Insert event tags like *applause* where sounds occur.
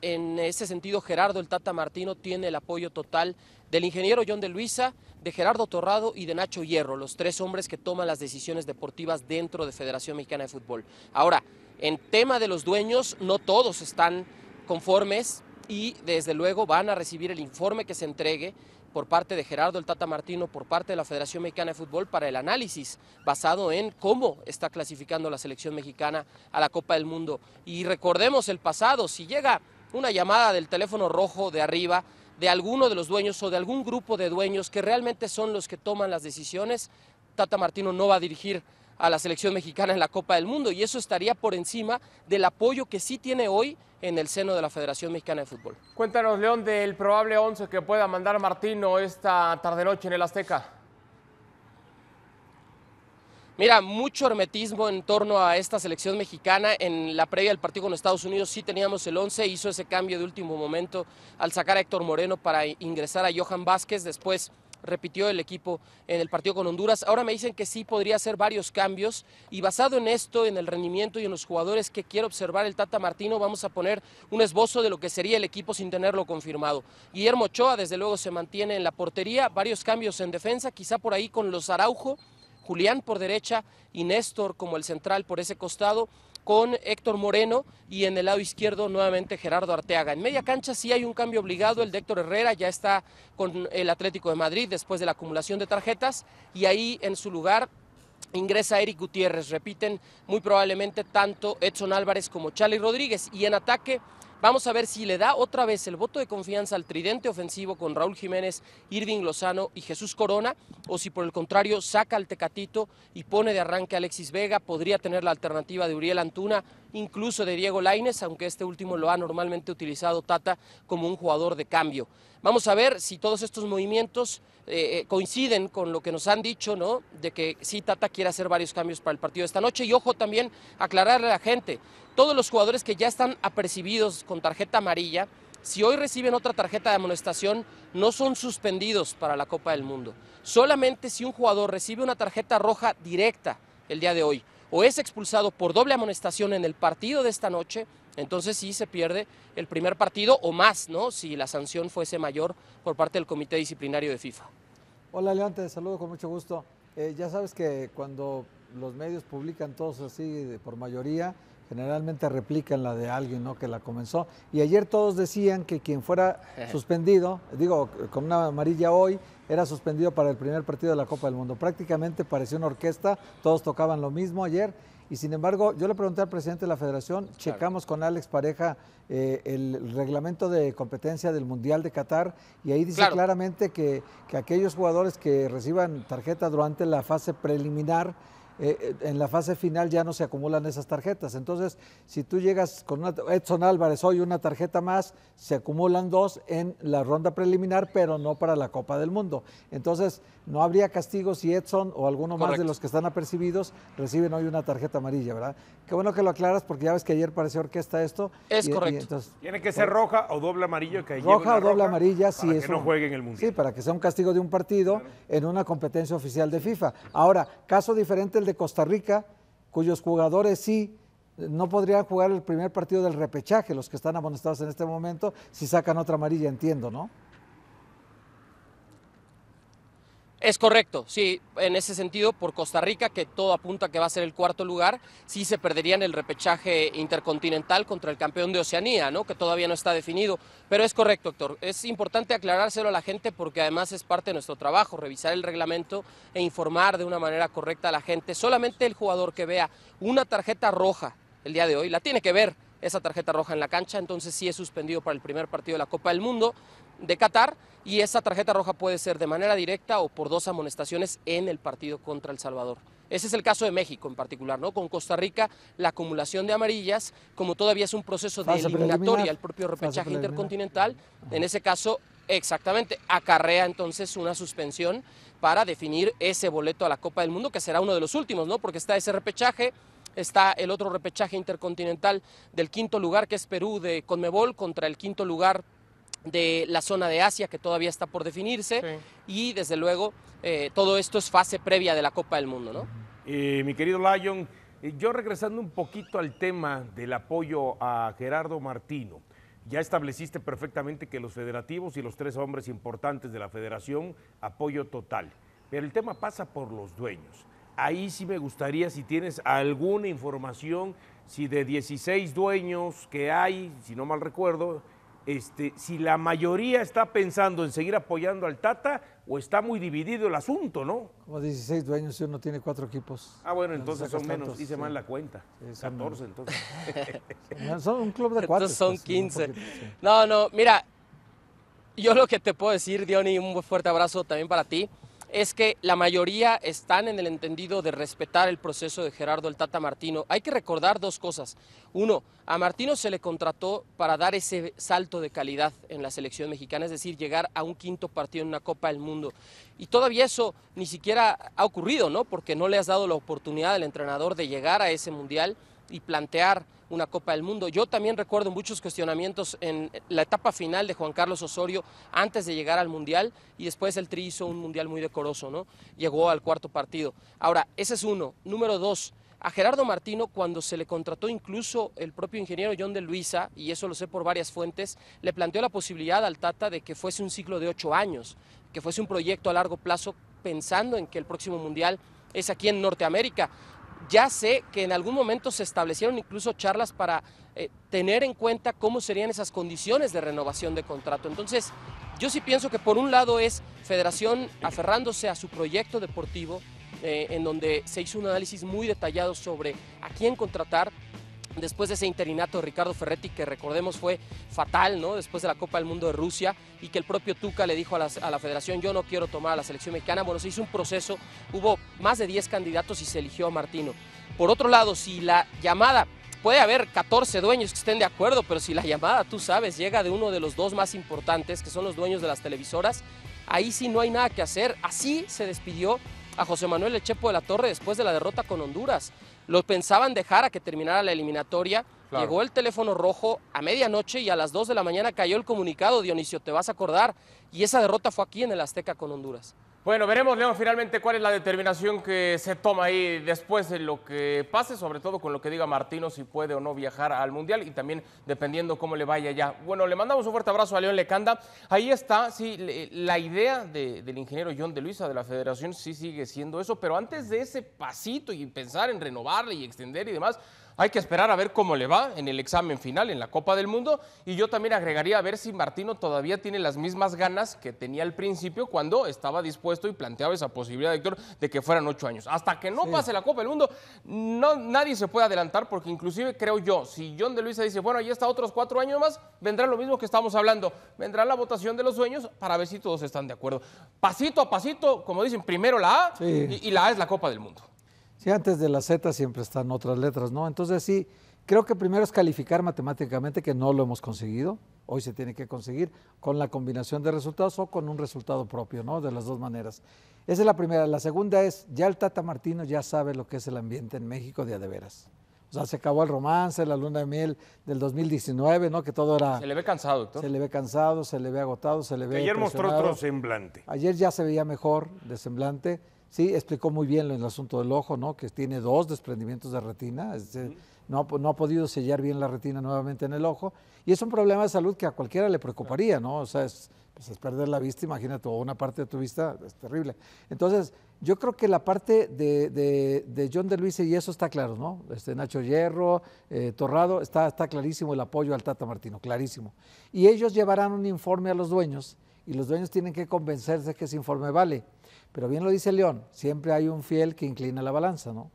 En ese sentido, Gerardo el Tata Martino tiene el apoyo total del ingeniero John de Luisa, de Gerardo Torrado y de Nacho Hierro, los tres hombres que toman las decisiones deportivas dentro de Federación Mexicana de Fútbol. Ahora, en tema de los dueños, no todos están conformes y desde luego van a recibir el informe que se entregue por parte de Gerardo el Tata Martino, por parte de la Federación Mexicana de Fútbol, para el análisis basado en cómo está clasificando la selección mexicana a la Copa del Mundo. Y recordemos el pasado, si llega una llamada del teléfono rojo de arriba de alguno de los dueños o de algún grupo de dueños que realmente son los que toman las decisiones, Tata Martino no va a dirigir a la selección mexicana en la Copa del Mundo y eso estaría por encima del apoyo que sí tiene hoy en el seno de la Federación Mexicana de Fútbol. Cuéntanos, León, del probable 11 que pueda mandar Martino esta tarde-noche en el Azteca. Mira, mucho hermetismo en torno a esta selección mexicana. En la previa del partido con Estados Unidos sí teníamos el 11, hizo ese cambio de último momento al sacar a Héctor Moreno para ingresar a Johan Vázquez. Después repitió el equipo en el partido con Honduras. Ahora me dicen que sí podría hacer varios cambios y basado en esto, en el rendimiento y en los jugadores que quiere observar el Tata Martino, vamos a poner un esbozo de lo que sería el equipo sin tenerlo confirmado. Guillermo Ochoa desde luego se mantiene en la portería, varios cambios en defensa, quizá por ahí con los Araujo Julián por derecha y Néstor como el central por ese costado con Héctor Moreno y en el lado izquierdo nuevamente Gerardo Arteaga. En media cancha sí hay un cambio obligado, el de Héctor Herrera ya está con el Atlético de Madrid después de la acumulación de tarjetas y ahí en su lugar ingresa Eric Gutiérrez. Repiten muy probablemente tanto Edson Álvarez como Charlie Rodríguez y en ataque Vamos a ver si le da otra vez el voto de confianza al tridente ofensivo con Raúl Jiménez, Irving Lozano y Jesús Corona, o si por el contrario saca al Tecatito y pone de arranque a Alexis Vega, podría tener la alternativa de Uriel Antuna incluso de Diego Laines, aunque este último lo ha normalmente utilizado Tata como un jugador de cambio. Vamos a ver si todos estos movimientos eh, eh, coinciden con lo que nos han dicho, ¿no? De que sí, Tata quiere hacer varios cambios para el partido de esta noche. Y ojo también, aclararle a la gente, todos los jugadores que ya están apercibidos con tarjeta amarilla, si hoy reciben otra tarjeta de amonestación, no son suspendidos para la Copa del Mundo. Solamente si un jugador recibe una tarjeta roja directa el día de hoy o es expulsado por doble amonestación en el partido de esta noche, entonces sí se pierde el primer partido o más, ¿no? Si la sanción fuese mayor por parte del Comité Disciplinario de FIFA. Hola León, te saludo con mucho gusto. Eh, ya sabes que cuando los medios publican todos así por mayoría, generalmente replican la de alguien ¿no? que la comenzó. Y ayer todos decían que quien fuera *laughs* suspendido, digo, con una amarilla hoy, era suspendido para el primer partido de la Copa del Mundo. Prácticamente parecía una orquesta, todos tocaban lo mismo ayer. Y sin embargo, yo le pregunté al presidente de la federación, checamos con Alex Pareja eh, el reglamento de competencia del Mundial de Qatar y ahí dice claramente que, que aquellos jugadores que reciban tarjeta durante la fase preliminar, eh, en la fase final ya no se acumulan esas tarjetas. Entonces, si tú llegas con una, Edson Álvarez hoy una tarjeta más, se acumulan dos en la ronda preliminar, pero no para la Copa del Mundo. Entonces, no habría castigo si Edson o alguno más de los que están apercibidos reciben hoy una tarjeta amarilla, ¿verdad? Qué bueno que lo aclaras porque ya ves que ayer pareció orquesta esto. Es correcto. Tiene que ser roja o doble amarilla que Roja o doble amarilla si es que no juegue en el mundial. Sí, para que sea un castigo de un partido en una competencia oficial de FIFA. Ahora, caso diferente el de Costa Rica, cuyos jugadores sí no podrían jugar el primer partido del repechaje, los que están amonestados en este momento, si sacan otra amarilla, entiendo, ¿no? Es correcto, sí, en ese sentido, por Costa Rica, que todo apunta que va a ser el cuarto lugar, sí se perderían el repechaje intercontinental contra el campeón de Oceanía, ¿no? que todavía no está definido. Pero es correcto, Héctor, es importante aclarárselo a la gente porque además es parte de nuestro trabajo, revisar el reglamento e informar de una manera correcta a la gente. Solamente el jugador que vea una tarjeta roja el día de hoy, la tiene que ver esa tarjeta roja en la cancha, entonces sí es suspendido para el primer partido de la Copa del Mundo de Qatar y esa tarjeta roja puede ser de manera directa o por dos amonestaciones en el partido contra El Salvador. Ese es el caso de México en particular, ¿no? Con Costa Rica, la acumulación de amarillas, como todavía es un proceso de eliminatoria, el propio repechaje intercontinental, en ese caso, exactamente, acarrea entonces una suspensión para definir ese boleto a la Copa del Mundo, que será uno de los últimos, ¿no? Porque está ese repechaje, está el otro repechaje intercontinental del quinto lugar, que es Perú de Conmebol, contra el quinto lugar de la zona de Asia que todavía está por definirse y desde luego eh, todo esto es fase previa de la Copa del Mundo, ¿no? Eh, mi querido Lyon, eh, yo regresando un poquito al tema del apoyo a Gerardo Martino, ya estableciste perfectamente que los federativos y los tres hombres importantes de la federación apoyo total, pero el tema pasa por los dueños. Ahí sí me gustaría si tienes alguna información, si de 16 dueños que hay, si no mal recuerdo, este, si la mayoría está pensando en seguir apoyando al Tata o está muy dividido el asunto, ¿no? Como 16 dueños y uno tiene cuatro equipos. Ah, bueno, entonces son menos, hice mal la cuenta. 14 entonces. *laughs* son un club de cuatro. Entonces son 15. Pues, no, no, mira, yo lo que te puedo decir, Diony, un fuerte abrazo también para ti es que la mayoría están en el entendido de respetar el proceso de Gerardo el Tata Martino. Hay que recordar dos cosas. Uno, a Martino se le contrató para dar ese salto de calidad en la selección mexicana, es decir, llegar a un quinto partido en una Copa del Mundo. Y todavía eso ni siquiera ha ocurrido, ¿no? Porque no le has dado la oportunidad al entrenador de llegar a ese mundial y plantear una Copa del Mundo. Yo también recuerdo muchos cuestionamientos en la etapa final de Juan Carlos Osorio antes de llegar al Mundial y después el Tri hizo un Mundial muy decoroso, ¿no? Llegó al cuarto partido. Ahora, ese es uno. Número dos, a Gerardo Martino, cuando se le contrató incluso el propio ingeniero John de Luisa, y eso lo sé por varias fuentes, le planteó la posibilidad al Tata de que fuese un ciclo de ocho años, que fuese un proyecto a largo plazo pensando en que el próximo Mundial es aquí en Norteamérica. Ya sé que en algún momento se establecieron incluso charlas para eh, tener en cuenta cómo serían esas condiciones de renovación de contrato. Entonces, yo sí pienso que por un lado es Federación aferrándose a su proyecto deportivo, eh, en donde se hizo un análisis muy detallado sobre a quién contratar, después de ese interinato de Ricardo Ferretti, que recordemos fue fatal, ¿no? Después de la Copa del Mundo de Rusia, y que el propio Tuca le dijo a, a la federación, yo no quiero tomar a la selección mexicana. Bueno, se hizo un proceso, hubo más de 10 candidatos y se eligió a Martino. Por otro lado, si la llamada puede haber 14 dueños que estén de acuerdo, pero si la llamada, tú sabes, llega de uno de los dos más importantes, que son los dueños de las televisoras, ahí sí no hay nada que hacer. Así se despidió a José Manuel El de la Torre después de la derrota con Honduras. Lo pensaban dejar a que terminara la eliminatoria. Llegó el teléfono rojo a medianoche y a las 2 de la mañana cayó el comunicado, Dionisio, te vas a acordar. Y esa derrota fue aquí en el Azteca con Honduras. Bueno, veremos, León, finalmente cuál es la determinación que se toma ahí después de lo que pase, sobre todo con lo que diga Martino, si puede o no viajar al Mundial y también dependiendo cómo le vaya allá. Bueno, le mandamos un fuerte abrazo a León Lecanda. Ahí está, sí, la idea del ingeniero John de Luisa de la Federación sí sigue siendo eso, pero antes de ese pasito y pensar en renovarle y extender y demás, hay que esperar a ver cómo le va en el examen final, en la Copa del Mundo. Y yo también agregaría a ver si Martino todavía tiene las mismas ganas que tenía al principio cuando estaba dispuesto y planteaba esa posibilidad, Héctor, de que fueran ocho años. Hasta que no pase la Copa del Mundo, no, nadie se puede adelantar porque inclusive creo yo, si John de Luisa dice, bueno, ahí está otros cuatro años más, vendrá lo mismo que estamos hablando. Vendrá la votación de los sueños para ver si todos están de acuerdo. Pasito a pasito, como dicen, primero la A y la A es la Copa del Mundo. Sí, antes de la Z siempre están otras letras, ¿no? Entonces sí, creo que primero es calificar matemáticamente que no lo hemos conseguido. Hoy se tiene que conseguir con la combinación de resultados o con un resultado propio, ¿no? De las dos maneras. Esa es la primera. La segunda es, ya el Tata Martino ya sabe lo que es el ambiente en México de a o sea, se acabó el romance, la luna de miel del 2019, ¿no? Que todo era... Se le ve cansado, doctor. Se le ve cansado, se le ve agotado, se le ve... ayer mostró otro semblante. Ayer ya se veía mejor de semblante. Sí, explicó muy bien el asunto del ojo, ¿no? Que tiene dos desprendimientos de retina. no, ha podido sellar bien la retina nuevamente en el ojo. Y es un problema de salud que a cualquiera le preocuparía, ¿no? O sea, es, pues es perder la vista, imagínate, una parte de tu vista es terrible. Entonces, yo creo que la parte de, John de Luis y eso está claro, ¿no? Este Nacho Hierro, eh, Torrado, está, está clarísimo el apoyo al Tata Martino, clarísimo. Y ellos llevarán un informe a los dueños y los dueños tienen que convencerse que ese informe vale. Pero bien lo dice León, siempre hay un fiel que inclina la balanza, ¿no?